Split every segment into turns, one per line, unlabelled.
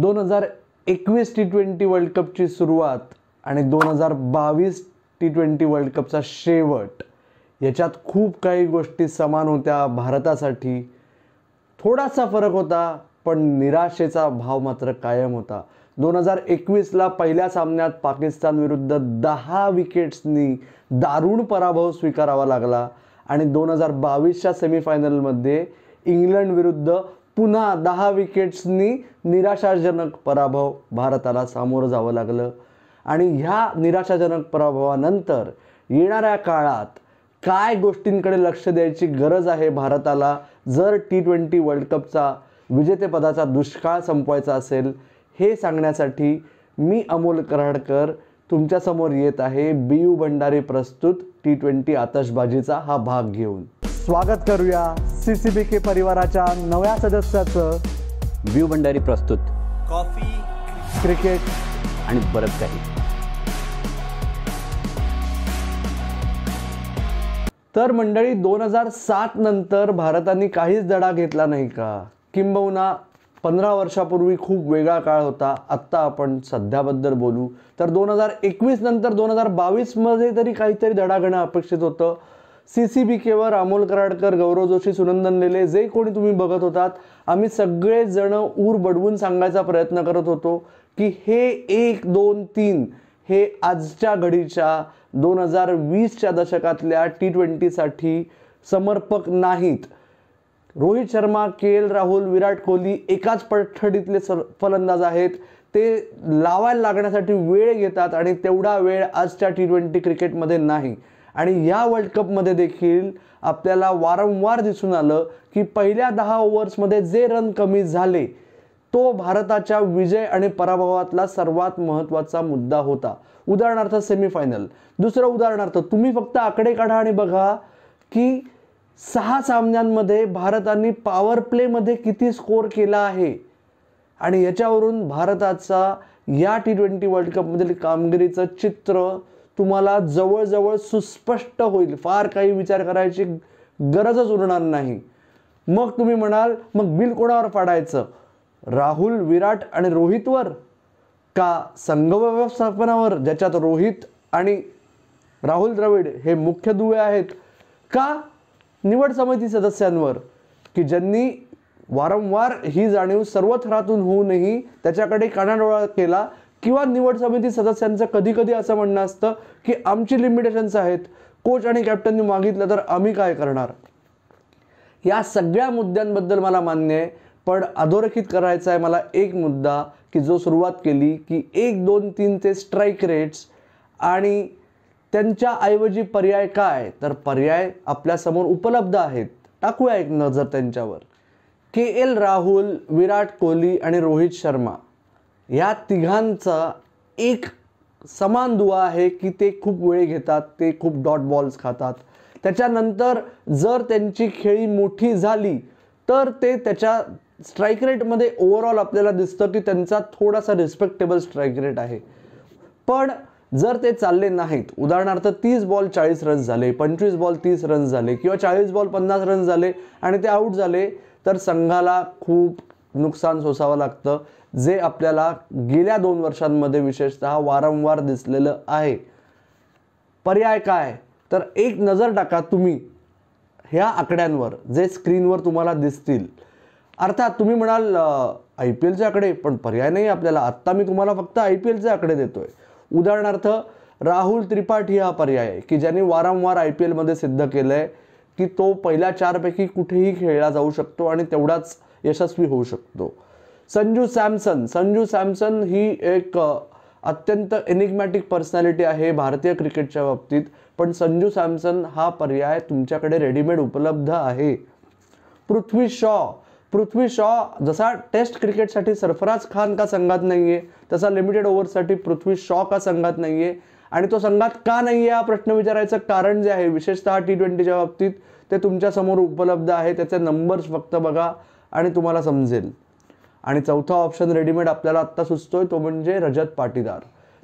दोन हजार एकवीस टी ट्वेंटी वर्ल्ड कपची सुरुवात आणि दोन हजार बावीस टी ट्वेंटी वर्ल्ड कपचा शेवट याच्यात खूप काही गोष्टी समान होत्या भारतासाठी थोडासा फरक होता पण निराशेचा भाव मात्र कायम होता दोन हजार एकवीसला पहिल्या सामन्यात पाकिस्तान विरुद्ध दहा विकेट्सनी दारुण पराभव स्वीकारावा लागला आणि दोन हजार बावीसच्या सेमीफायनलमध्ये इंग्लंड विरुद्ध पुन्हा दहा विकेट्सनी निराशाजनक पराभव भारताला सामोरं जावं लागलं आणि ह्या निराशाजनक पराभवानंतर येणाऱ्या काळात काय गोष्टींकडे लक्ष द्यायची गरज आहे भारताला जर टी ट्वेंटी वर्ल्ड कपचा विजेतेपदाचा दुष्काळ संपवायचा असेल हे सांगण्यासाठी मी अमोल कराडकर तुमच्यासमोर येत आहे बी यू भंडारी प्रस्तुत टी ट्वेंटी आतषबाजीचा हा भाग घेऊन स्वागत करूया सीसीबी के परिवाराच्या नव्या सदस्याचं व्यू भंडारी प्रस्तुत कॉफी क्रिकेट आणि परत काही तर मंडळी दोन हजार सात नंतर भारताने काहीच दडा घेतला नाही का किंबहुना पंधरा वर्षापूर्वी खूप वेगळा काळ होता आत्ता आपण सध्याबद्दल बोलू तर दोन हजार एकवीस नंतर दोन हजार मध्ये तरी काहीतरी घेणं अपेक्षित होतं सी सी बी केवर अमोल कराडकर गौरव जोशी सुनंदन लेले जे कोणी तुम्ही बघत होतात आम्ही सगळेजण ऊर बडवून सांगायचा प्रयत्न करत होतो की हे एक दोन तीन हे आजच्या घडीच्या दोन हजार वीसच्या दशकातल्या टी ट्वेंटीसाठी समर्पक नाहीत रोहित शर्मा के एल राहुल विराट कोहली एकाच पठडीतले सर फलंदाज आहेत ते लावायला लागण्यासाठी वेळ घेतात आणि तेवढा वेळ आजच्या टी ट्वेंटी क्रिकेटमध्ये नाही आणि या वर्ल्ड कपमध्ये देखील आपल्याला वारंवार दिसून आलं की पहिल्या दहा ओव्हर्समध्ये जे रन कमी झाले तो भारताच्या विजय आणि पराभवातला सर्वात महत्त्वाचा मुद्दा होता उदाहरणार्थ सेमीफायनल दुसरं उदाहरणार्थ तुम्ही फक्त आकडे काढा आणि बघा की सहा सामन्यांमध्ये भारताने पॉवर प्लेमध्ये किती स्कोअर केला आहे आणि याच्यावरून भारताचा या टी ट्वेंटी वर्ल्ड कपमधील कामगिरीचं चित्र तुम्हाला जवळजवळ सुस्पष्ट होईल फार काही विचार करायची गरजच उरणार नाही मग तुम्ही म्हणाल मग बिल कोणावर पाडायचं राहुल विराट आणि रोहितवर का संघ व्यवस्थापनावर ज्याच्यात रोहित आणि राहुल द्रविड हे मुख्य दुवे आहेत का निवड समिती सदस्यांवर की ज्यांनी वारंवार ही जाणीव सर्व थरातून होऊनही त्याच्याकडे कानाडोळा केला किंवा निवड समिती सदस्यांचं कधी कधी असं म्हणणं असतं की आमची लिमिटेशन्स आहेत कोच आणि कॅप्टननी मागितलं तर आम्ही काय करणार या सगळ्या मुद्द्यांबद्दल मला मान्य आहे पण अधोरेखित करायचा आहे मला एक मुद्दा की जो सुरुवात केली की एक दोन तीन ते स्ट्राईक रेट्स आणि ऐवजी पर्याय काय तर पर्याय आपल्यासमोर उपलब्ध आहेत टाकूया एक नजर त्यांच्यावर के एल राहुल विराट कोहली आणि रोहित शर्मा या तिघांचा एक समान दुवा आहे की ते खूप वेळ घेतात ते खूप डॉट बॉल्स खातात त्याच्यानंतर जर त्यांची खेळी मोठी झाली तर ते त्याच्या स्ट्राईक रेटमध्ये ओव्हरऑल आपल्याला दिसतं की त्यांचा थोडासा रिस्पेक्टेबल स्ट्राईक रेट आहे पण जर ते चालले नाहीत उदाहरणार्थ तीस बॉल चाळीस रन्स झाले पंचवीस बॉल तीस रन्स झाले किंवा चाळीस बॉल पन्नास रन्स झाले आणि ते आऊट झाले तर संघाला खूप नुकसान सोसावं लागतं जे आपल्याला गेल्या दोन वर्षांमध्ये विशेषतः वारंवार दिसलेलं आहे पर्याय काय तर एक नजर टाका तुम्ही ह्या आकड्यांवर जे स्क्रीनवर तुम्हाला दिसतील अर्थात तुम्ही म्हणाल आय पी एलचे आकडे पण पर्याय नाही आपल्याला आत्ता मी तुम्हाला फक्त आय पी एलचे आकडे देतो आहे उदाहरणार्थ राहुल त्रिपाठी हा पर्याय आहे की ज्यांनी वारंवार आय पी एलमध्ये सिद्ध केलं आहे की तो पहिल्या चारपैकी कुठेही खेळला जाऊ शकतो आणि तेवढाच यशस्वी होऊ शकतो संजू सॅमसन संजू सॅमसन ही एक अत्यंत एनिग्मॅटिक पर्सनॅलिटी आहे भारतीय क्रिकेटच्या बाबतीत पण संजू सॅमसन हा पर्याय तुमच्याकडे रेडीमेड उपलब्ध आहे पृथ्वी शॉ पृथ्वी शॉ जसा टेस्ट क्रिकेटसाठी सरफराज खान का संघात नाही आहे तसा लिमिटेड ओव्हरसाठी पृथ्वी शॉ का संघात नाही आहे आणि तो संघात का नाही आहे हा प्रश्न विचारायचं कारण जे आहे विशेषतः टी ट्वेंटीच्या बाबतीत ते तुमच्यासमोर उपलब्ध आहे त्याचे नंबर्स फक्त बघा आणि तुम्हाला समजेल आणि चौथा ऑप्शन रेडीमेड आपल्याला आत्ता सुचतोय तो म्हणजे रजत पाटीदार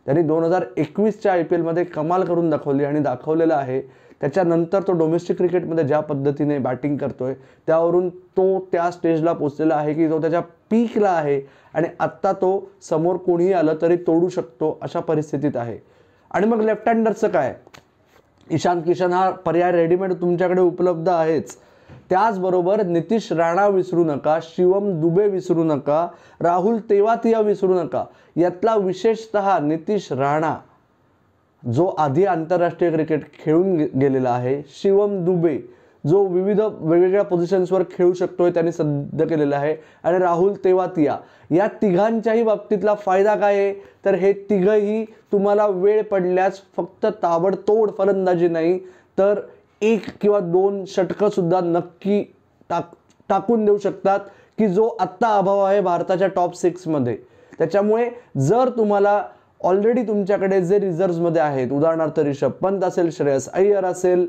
त्यांनी दोन हजार एकवीसच्या आय पी एलमध्ये कमाल करून दाखवली आणि दाखवलेला आहे त्याच्यानंतर तो डोमेस्टिक क्रिकेटमध्ये ज्या पद्धतीने बॅटिंग करतोय त्यावरून तो त्या स्टेजला पोचलेला आहे की तो त्याच्या पीकला आहे आणि आत्ता तो समोर कोणीही आलं तरी तोडू शकतो अशा परिस्थितीत आहे आणि मग लेफ्ट हँडरचं काय ईशान किशन हा पर्याय रेडीमेड तुमच्याकडे उपलब्ध आहेच त्याचबरोबर नितीश राणा विसरू नका शिवम दुबे विसरू नका राहुल तेवातिया विसरू नका यातला विशेषतः नितीश राणा जो आधी आंतरराष्ट्रीय क्रिकेट खेळून गेलेला आहे शिवम दुबे जो विविध वेगवेगळ्या पोझिशन्सवर खेळू शकतोय त्यांनी सिद्ध केलेलं आहे आणि राहुल तेवातिया या तिघांच्याही बाबतीतला फायदा काय आहे तर हे तिघंही तुम्हाला वेळ पडल्यास फक्त ताबडतोड फलंदाजी नाही तर एक किंवा दोन षटकंसुद्धा नक्की टाक टाकून देऊ शकतात की जो आत्ता अभाव आहे भारताच्या टॉप सिक्समध्ये त्याच्यामुळे जर तुम्हाला ऑलरेडी तुमच्याकडे जे रिझर्वमध्ये आहेत उदाहरणार्थ रिषभ पंत असेल श्रेयस अय्यर असेल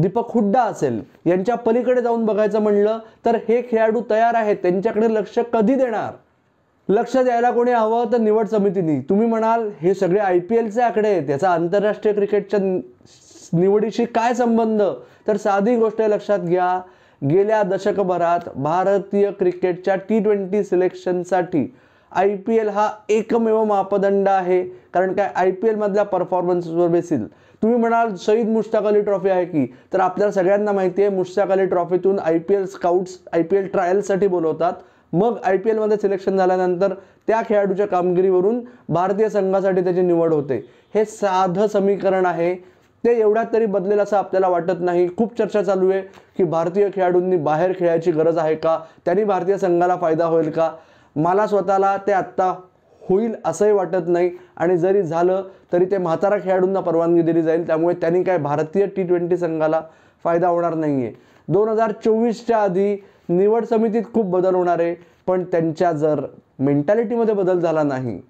दीपक हुड्डा असेल यांच्या पलीकडे जाऊन बघायचं म्हणलं तर हे खेळाडू तयार आहेत त्यांच्याकडे लक्ष कधी देणार लक्ष द्यायला कोणी हवं तर निवड समितीने तुम्ही म्हणाल हे सगळे आय पी एलचे आकडे आहेत याचा आंतरराष्ट्रीय क्रिकेटच्या निवडीशी काय संबंध तर साधी गोष्ट लक्षात घ्या गेल्या दशकभरात भारतीय क्रिकेटच्या टी ट्वेंटी सिलेक्शनसाठी आय पी एल हा एकमेव मापदंड आहे कारण काय आय पी एलमधल्या परफॉर्मन्सवर बेसिल तुम्ही म्हणाल शहीद मुश्ताक अली ट्रॉफी आहे की तर आपल्याला सगळ्यांना माहिती आहे मुश्ताक अली ट्रॉफीतून I P L scouts I P एल ट्रायल्ससाठी बोलवतात मग आय पी एलमध्ये सिलेक्शन झाल्यानंतर त्या खेळाडूच्या कामगिरीवरून भारतीय संघासाठी त्याची निवड होते हे साधं समीकरण आहे ते एवढ्यात तरी बदलेल असं आपल्याला वाटत नाही खूप चर्चा चालू आहे की भारतीय खेळाडूंनी बाहेर खेळायची गरज आहे का त्यांनी भारतीय संघाला फायदा होईल का मला स्वतःला ते आत्ता होईल असंही वाटत नाही आणि जरी झालं तरी ते म्हातारा खेळाडूंना परवानगी दिली जाईल त्यामुळे त्यांनी काय भारतीय टी ट्वेंटी संघाला फायदा होणार नाही आहे दोन हजार चोवीसच्या आधी निवड समितीत खूप बदल होणार आहे पण त्यांच्या जर मेंटॅलिटीमध्ये बदल झाला नाही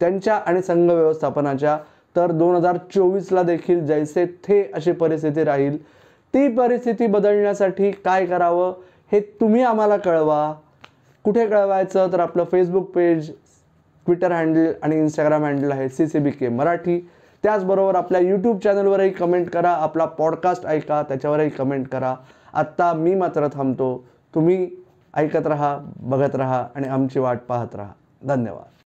त्यांच्या आणि संघ व्यवस्थापनाच्या तर दोन हजार चोवीसला देखील जैसे थे अशी परिस्थिती राहील ती परिस्थिती बदलण्यासाठी काय करावं हे तुम्ही आम्हाला कळवा कुठे कळवायचं तर आपलं फेसबुक पेज ट्विटर हँडल आणि इंस्टाग्राम हँडल आहे C C B K Marathi त्याचबरोबर आपल्या यूट्यूब चॅनलवरही कमेंट करा आपला पॉडकास्ट ऐका त्याच्यावरही कमेंट करा आत्ता मी मात्र थांबतो तुम्ही ऐकत राहा बघत राहा आणि आमची वाट पाहत राहा धन्यवाद